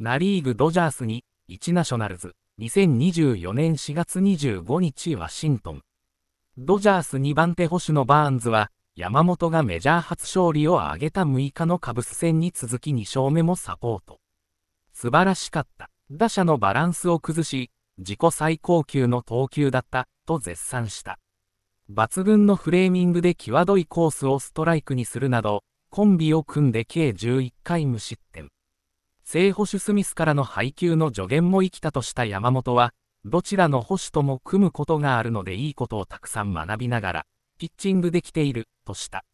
ナリーグドジャースに、1ナショナルズ、2024年4月25日ワシントン。ドジャース2番手捕手のバーンズは、山本がメジャー初勝利を挙げた6日のカブス戦に続き2勝目もサポート。素晴らしかった。打者のバランスを崩し、自己最高級の投球だった、と絶賛した。抜群のフレーミングで際どいコースをストライクにするなど、コンビを組んで計11回無失点。正保守スミスからの配給の助言も生きたとした山本は、どちらの保守とも組むことがあるのでいいことをたくさん学びながら、ピッチングできている、とした。